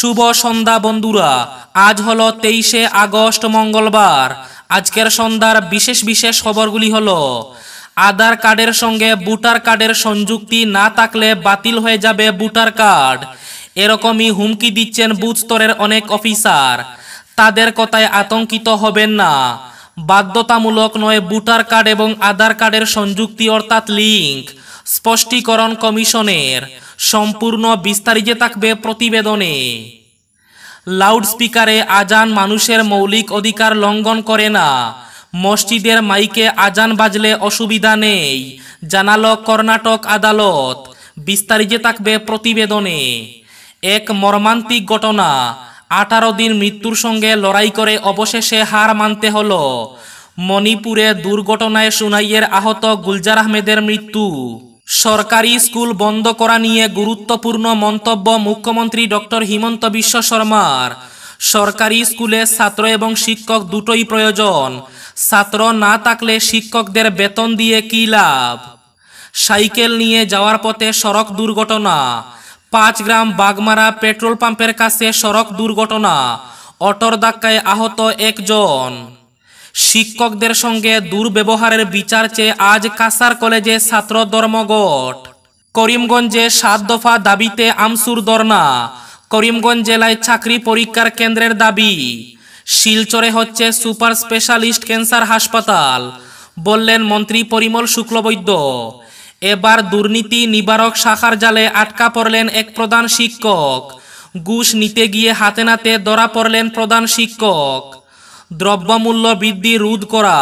শুভ সন্ধ্যা বন্ধুরা আজ হলো তেইশে আগস্ট মঙ্গলবার আজকের সন্ধ্যার বিশেষ বিশেষ খবরগুলি হল আধার কার্ডের সঙ্গে ভোটার কার্ডের সংযুক্তি না থাকলে বাতিল হয়ে যাবে ভোটার কার্ড এরকমই হুমকি দিচ্ছেন বুথ স্তরের অনেক অফিসার তাদের কথায় আতঙ্কিত হবেন না বাধ্যতামূলক নয় ভোটার কার্ড এবং আধার কার্ডের সংযুক্তি অর্থাৎ লিঙ্ক স্পষ্টীকরণ কমিশনের সম্পূর্ণ বিস্তারিত থাকবে প্রতিবেদনে লাউডস্পিকারে আজান মানুষের মৌলিক অধিকার লঙ্ঘন করে না মসজিদের মাইকে আজান বাজলে অসুবিধা নেই জানাল কর্ণাটক আদালত বিস্তারিত থাকবে প্রতিবেদনে এক মর্মান্তিক ঘটনা আঠারো দিন মৃত্যুর সঙ্গে লড়াই করে অবশেষে হার মানতে হল মণিপুরে দুর্ঘটনায় সুনাইয়ের আহত গুলজার আহমেদের মৃত্যু সরকারি স্কুল বন্ধ করা নিয়ে গুরুত্বপূর্ণ মন্তব্য মুখ্যমন্ত্রী ডক্টর হিমন্ত বিশ্ব শর্মার সরকারি স্কুলে ছাত্র এবং শিক্ষক দুটোই প্রয়োজন ছাত্র না থাকলে শিক্ষকদের বেতন দিয়ে কী লাভ সাইকেল নিয়ে যাওয়ার পথে সড়ক দুর্ঘটনা পাঁচ গ্রাম বাগমারা পেট্রোল পাম্পের কাছে সড়ক দুর্ঘটনা অটোর ধাক্কায় আহত একজন শিক্ষকদের সঙ্গে দুর্ব্যবহারের বিচার চেয়ে আজ কাসার কলেজে ছাত্র ধর্মঘট করিমগঞ্জে সাত দফা দাবিতে আমসুর ধর্না করিমগঞ্জ জেলায় চাকরি পরীক্ষার কেন্দ্রের দাবি শিলচরে হচ্ছে সুপার স্পেশালিস্ট ক্যান্সার হাসপাতাল বললেন মন্ত্রী পরিমল শুক্লবৈদ্য এবার দুর্নীতি নিবারক শাখার জালে আটকা পড়লেন এক প্রধান শিক্ষক ঘুষ নিতে গিয়ে হাতে নাতে ধরা পড়লেন প্রধান শিক্ষক দ্রব্যমূল্য বৃদ্ধি রোধ করা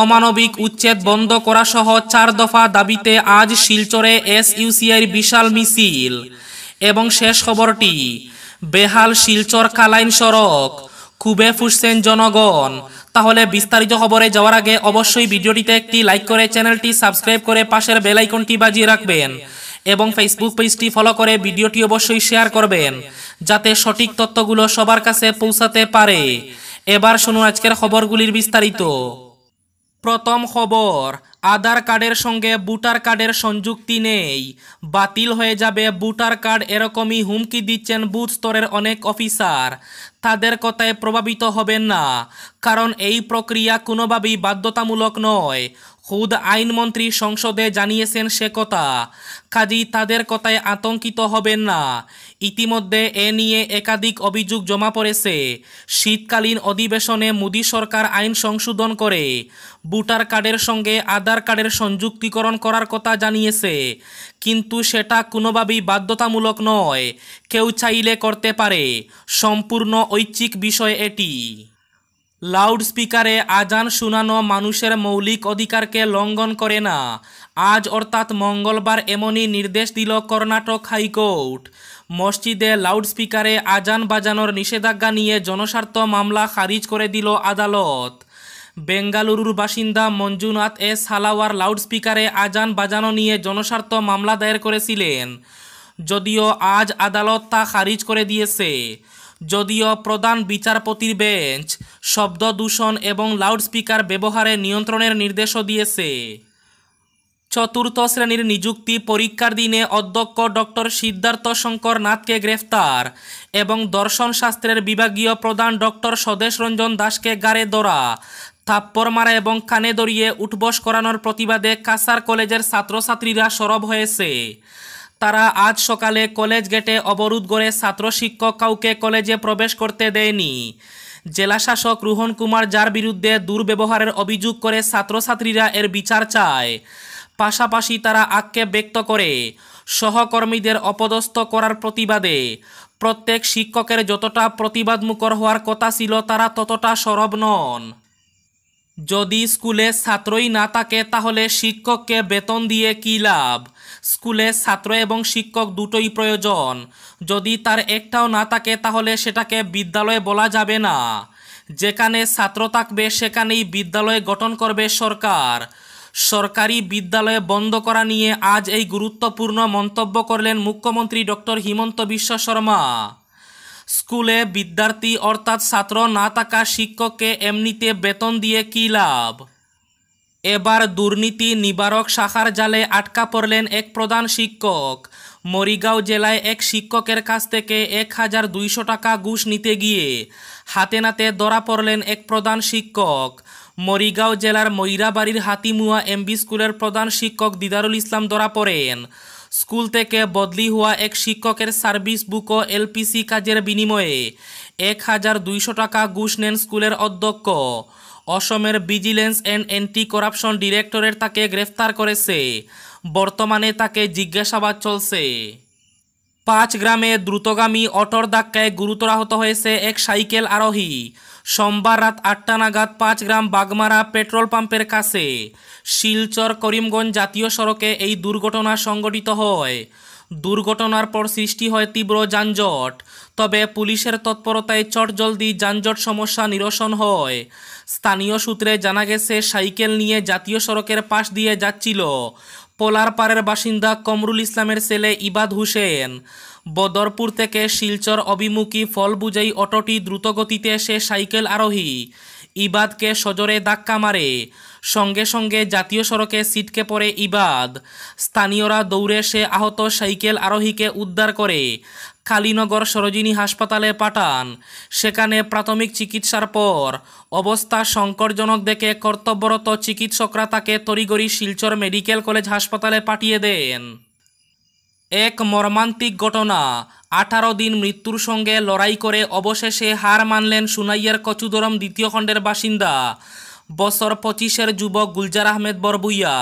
অমানবিক উচ্ছেদ বন্ধ করা সহ চার দফা দাবিতে আজ শিলচরে এস এসইউসিআর বিশাল মিছিল এবং শেষ খবরটি বেহাল শিলচর কালাইন সড়ক খুবে ফুসছেন জনগণ তাহলে বিস্তারিত খবরে যাওয়ার আগে অবশ্যই ভিডিওটিতে একটি লাইক করে চ্যানেলটি সাবস্ক্রাইব করে পাশের বেলাইকনটি বাজিয়ে রাখবেন এবং ফেসবুক পেজটি ফলো করে ভিডিওটি অবশ্যই শেয়ার করবেন যাতে সঠিক তথ্যগুলো সবার কাছে পৌঁছাতে পারে এবার শুনুন আজকের খবরগুলির বিস্তারিত প্রথম খবর আধার কার্ডের সঙ্গে ভোটার কার্ডের সংযুক্তি নেই বাতিল হয়ে যাবে ভোটার কার্ড এরকমই হুমকি দিচ্ছেন বুথ স্তরের অনেক অফিসার তাদের কথায় প্রভাবিত হবেন না কারণ এই প্রক্রিয়া কোনোভাবেই বাধ্যতামূলক নয় খুদ আইনমন্ত্রী সংসদে জানিয়েছেন সে কথা কাজী তাদের কথায় আতঙ্কিত হবেন না ইতিমধ্যে এ নিয়ে একাধিক অভিযোগ জমা পড়েছে শীতকালীন অধিবেশনে মোদী সরকার আইন সংশোধন করে ভোটার কার্ডের সঙ্গে আধার কার্ডের সংযুক্তিকরণ করার কথা জানিয়েছে কিন্তু সেটা কোনোভাবেই বাধ্যতামূলক নয় কেউ চাইলে করতে পারে সম্পূর্ণ ঐচ্ছিক বিষয় এটি লাউড স্পিকারে আজান শোনানো মানুষের মৌলিক অধিকারকে লঙ্ঘন করে না আজ অর্থাৎ মঙ্গলবার এমনই নির্দেশ দিল কর্ণাটক হাইকোর্ট মসজিদে লাউড স্পিকারে আজান বাজানোর নিষেধাজ্ঞা নিয়ে জনস্বার্থ মামলা খারিজ করে দিল আদালত বেঙ্গালুরুর বাসিন্দা মঞ্জুনাথ এস লাউড লাউডস্পিকারে আজান বাজানো নিয়ে জনস্বার্থ মামলা দায়ের করেছিলেন যদিও আজ আদালত তা খারিজ করে দিয়েছে যদিও প্রধান বিচারপতির বেঞ্চ শব্দ দূষণ এবং লাউডস্পিকার ব্যবহারে নিয়ন্ত্রণের নির্দেশও দিয়েছে চতুর্থ শ্রেণীর নিযুক্তি পরীক্ষার দিনে অধ্যক্ষ ডক্টর সিদ্ধার্থ শঙ্কর নাথকে গ্রেফতার এবং দর্শন শাস্ত্রের বিভাগীয় প্রধান ডক্টর স্বদেশ রঞ্জন দাসকে গাড়ে দরা থাপ্পর মারা এবং কানে দরিয়ে উঠবস করানোর প্রতিবাদে কাসার কলেজের ছাত্রছাত্রীরা সরব হয়েছে তারা আজ সকালে কলেজ গেটে অবরোধ করে ছাত্র শিক্ষক কাউকে কলেজে প্রবেশ করতে দেয়নি জেলাশাসক রোহন কুমার যার বিরুদ্ধে দুর্ব্যবহারের অভিযোগ করে ছাত্রছাত্রীরা এর বিচার চায় পাশাপাশি তারা আক্ষেপ ব্যক্ত করে সহকর্মীদের অপদস্থ করার প্রতিবাদে প্রত্যেক শিক্ষকের যতটা প্রতিবাদমুখর হওয়ার কথা ছিল তারা ততটা সরব নন যদি স্কুলে ছাত্রই না থাকে তাহলে শিক্ষককে বেতন দিয়ে কী লাভ স্কুলে ছাত্র এবং শিক্ষক দুটোই প্রয়োজন যদি তার একটাও না থাকে তাহলে সেটাকে বিদ্যালয় বলা যাবে না যেখানে ছাত্র থাকবে সেখানেই বিদ্যালয় গঠন করবে সরকার সরকারি বিদ্যালয় বন্ধ করা নিয়ে আজ এই গুরুত্বপূর্ণ মন্তব্য করলেন মুখ্যমন্ত্রী ডক্টর হিমন্ত বিশ্ব শর্মা স্কুলে বিদ্যার্থী অর্থাৎ ছাত্র না থাকা শিক্ষককে এমনিতে বেতন দিয়ে কী লাভ এবার দুর্নীতি নিবারক শাখার জালে আটকা পড়লেন এক প্রধান শিক্ষক মরিগাঁও জেলায় এক শিক্ষকের কাছ থেকে এক হাজার দুইশো টাকা ঘুষ নিতে গিয়ে হাতে নাতে ধরা পড়লেন এক প্রধান শিক্ষক মরিগাঁও জেলার ময়রাবাড়ির হাতিমুয়া এমবি স্কুলের প্রধান শিক্ষক দিদারুল ইসলাম ধরা পড়েন স্কুল থেকে বদলি হওয়া এক শিক্ষকের সার্ভিস বুক ও এলপিসি কাজের বিনিময়ে এক হাজার দুইশো টাকা ঘুষ নেন স্কুলের অধ্যক্ষ অসমের ভিজিলেন্স অ্যান্ড অ্যান্টি করাপশন ডিরেক্টরের তাকে গ্রেফতার করেছে বর্তমানে তাকে জিজ্ঞাসাবাদ চলছে পাঁচ গ্রামে দ্রুতগামী অটোর ধাক্কায় গুরুতর আহত হয়েছে এক সাইকেল আরোহী সোমবার রাত আটটা নাগাদ পাঁচ গ্রাম বাগমারা পেট্রোল পাম্পের কাছে শিলচর করিমগঞ্জ জাতীয় সড়কে এই দুর্ঘটনা সংঘটিত হয় দুর্ঘটনার পর সৃষ্টি হয় তীব্র যানজট তবে পুলিশের তৎপরতায় চটজলদি যানজট সমস্যা নিরসন হয় স্থানীয় সূত্রে জানা গেছে সাইকেল নিয়ে জাতীয় সড়কের পাশ দিয়ে যাচ্ছিল পোলারপাড়ের বাসিন্দা কমরুল ইসলামের ছেলে ইবাদ হুসেন বদরপুর থেকে শিলচর অভিমুখী ফল বুঝাই অটোটি দ্রুতগতিতে সে সাইকেল আরোহী ইবাদকে সজোরে ধাক্কা মারে সঙ্গে সঙ্গে জাতীয় সড়কে সিটকে পড়ে ইবাদ স্থানীয়রা দৌড়ে সে আহত সাইকেল আরোহীকে উদ্ধার করে কালীনগর সরোজিনী হাসপাতালে পাঠান সেখানে প্রাথমিক চিকিৎসার পর অবস্থা সংকটজনক দেখে কর্তব্যরত চিকিৎসকরা তাকে তরিগরি শিলচর মেডিকেল কলেজ হাসপাতালে পাঠিয়ে দেন এক মর্মান্তিক ঘটনা আঠারো দিন মৃত্যুর সঙ্গে লড়াই করে অবশেষে হার মানলেন সুনাইয়ার কচুদরম দ্বিতীয় খণ্ডের বাসিন্দা বছর পঁচিশের যুবক গুলজার আহমেদ বরবুইয়া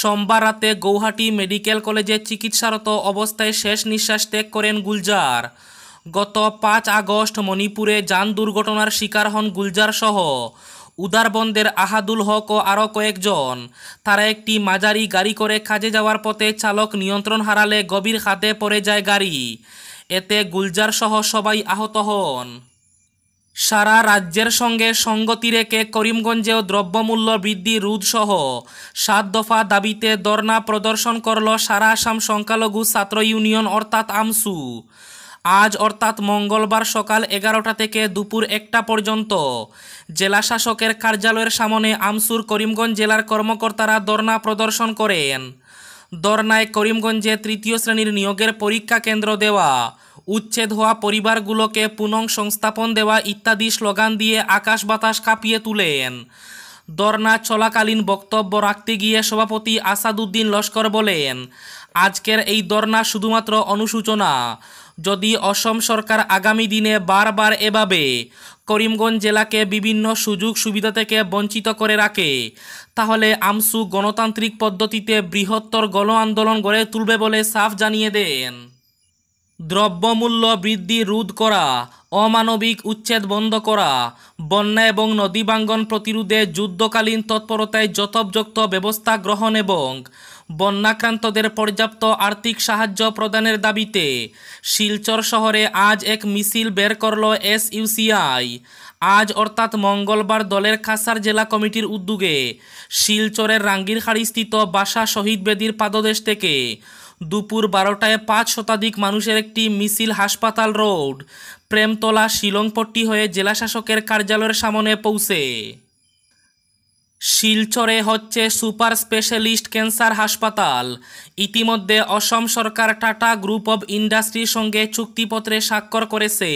সোমবার রাতে গৌহাটি মেডিকেল কলেজে চিকিৎসারত অবস্থায় শেষ নিঃশ্বাস ত্যাগ করেন গুলজার গত পাঁচ আগস্ট মণিপুরে যান দুর্ঘটনার শিকার হন গুলজার সহ উদারবন্দের আহাদুল হক ও আরও কয়েকজন তারা একটি মাঝারি গাড়ি করে কাজে যাওয়ার পথে চালক নিয়ন্ত্রণ হারালে গভীর খাতে পড়ে যায় গাড়ি এতে গুলজার সহ সবাই আহত হন সারা রাজ্যের সঙ্গে সঙ্গতি রেখে করিমগঞ্জেও দ্রব্যমূল্য বৃদ্ধি রোধসহ সাত দফা দাবিতে দর্না প্রদর্শন করল সারা আসাম সংখ্যালঘু ছাত্র ইউনিয়ন অর্থাৎ আমসু আজ অর্থাৎ মঙ্গলবার সকাল এগারোটা থেকে দুপুর একটা পর্যন্ত জেলা শাসকের কার্যালয়ের সামনে আমসুর করিমগঞ্জ জেলার কর্মকর্তারা ধর্না প্রদর্শন করেন দরনায় করিমগঞ্জে তৃতীয় শ্রেণীর নিয়োগের পরীক্ষা কেন্দ্র দেওয়া উচ্ছেদ হওয়া পরিবারগুলোকে পুনং সংস্থাপন দেওয়া ইত্যাদি স্লোগান দিয়ে আকাশ বাতাস কাঁপিয়ে তুলেন দরনা চলাকালীন বক্তব্য রাখতে গিয়ে সভাপতি আসাদুদ্দিন লস্কর বলেন আজকের এই দরনা শুধুমাত্র অনুসূচনা যদি অসম সরকার আগামী দিনে বারবার এভাবে করিমগঞ্জ জেলাকে বিভিন্ন সুযোগ সুবিধা থেকে বঞ্চিত করে রাখে তাহলে আমসু গণতান্ত্রিক পদ্ধতিতে বৃহত্তর গণ আন্দোলন গড়ে তুলবে বলে সাফ জানিয়ে দেন দ্রব্যমূল্য বৃদ্ধি রোধ করা অমানবিক উচ্ছেদ বন্ধ করা বন্যা এবং নদী বাঙ্গন প্রতিরোধে যুদ্ধকালীন তৎপরতায় যথোপযুক্ত ব্যবস্থা গ্রহণ এবং বন্যাক্রান্তদের পর্যাপ্ত আর্থিক সাহায্য প্রদানের দাবিতে শিলচর শহরে আজ এক মিছিল বের করল এস ইউসিআই আজ অর্থাৎ মঙ্গলবার দলের খাসার জেলা কমিটির উদ্যোগে শিলচরের রাঙ্গিরহাড়িস্থিত বাসা শহীদ বেদির পাদদেশ থেকে দুপুর বারোটায় পাঁচ শতাধিক মানুষের একটি মিছিল হাসপাতাল রোড প্রেমতলা শিলংপট্টি হয়ে জেলাশাসকের কার্যালয়ের সামনে পৌঁছে শিলচরে হচ্ছে সুপার স্পেশালিস্ট ক্যান্সার হাসপাতাল ইতিমধ্যে অসম সরকার টাটা গ্রুপ অব ইন্ডাস্ট্রির সঙ্গে চুক্তিপত্রে স্বাক্ষর করেছে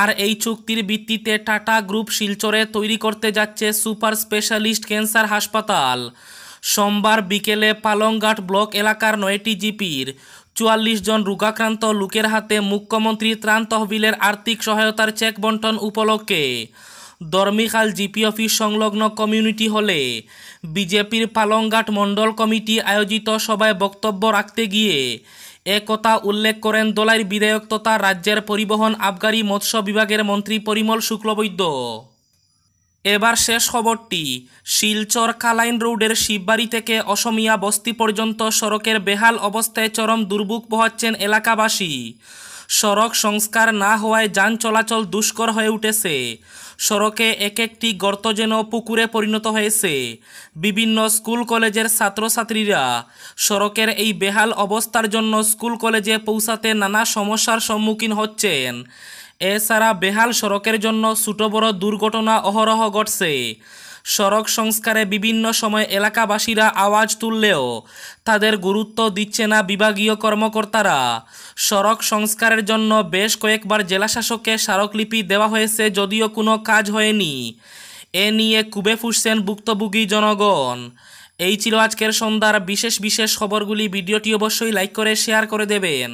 আর এই চুক্তির ভিত্তিতে টাটা গ্রুপ শিলচরে তৈরি করতে যাচ্ছে সুপার স্পেশালিস্ট ক্যান্সার হাসপাতাল সোমবার বিকেলে পালংঘাট ব্লক এলাকার নয়টি জিপির চুয়াল্লিশ জন রোগাক্রান্ত লোকের হাতে মুখ্যমন্ত্রী ত্রাণ তহবিলের আর্থিক সহায়তার চেক বন্টন উপলক্ষে দর্মিখাল জিপি অফিস সংলগ্ন কমিউনিটি হলে বিজেপির পালংঘাট মণ্ডল কমিটি আয়োজিত সভায় বক্তব্য রাখতে গিয়ে একথা উল্লেখ করেন দোলাইর বিধায়ক তথা রাজ্যের পরিবহন আবগারি মৎস্য বিভাগের মন্ত্রী পরিমল শুক্লবৈদ্য এবার শেষ খবরটি শিলচর কালাইন রোডের শিববাড়ি থেকে অসমিয়া বস্তি পর্যন্ত সড়কের বেহাল অবস্থায় চরম দুর্ভোগ পোহাচ্ছেন এলাকাবাসী সড়ক সংস্কার না হওয়ায় যান চলাচল দুষ্কর হয়ে উঠেছে সড়কে এক একটি গর্ত যেন পুকুরে পরিণত হয়েছে বিভিন্ন স্কুল কলেজের ছাত্রছাত্রীরা সড়কের এই বেহাল অবস্থার জন্য স্কুল কলেজে পৌঁছাতে নানা সমস্যার সম্মুখীন হচ্ছেন এছাড়া বেহাল সড়কের জন্য ছোট বড় দুর্ঘটনা অহরহ ঘটছে সড়ক সংস্কারে বিভিন্ন সময় এলাকাবাসীরা আওয়াজ তুললেও তাদের গুরুত্ব দিচ্ছে না বিভাগীয় কর্মকর্তারা সড়ক সংস্কারের জন্য বেশ কয়েকবার জেলাশাসককে স্মারকলিপি দেওয়া হয়েছে যদিও কোনো কাজ হয়নি এ নিয়ে কুবে ফুসছেন ভুক্তভোগী জনগণ এই ছিল আজকের সন্ধ্যার বিশেষ বিশেষ খবরগুলি ভিডিওটি অবশ্যই লাইক করে শেয়ার করে দেবেন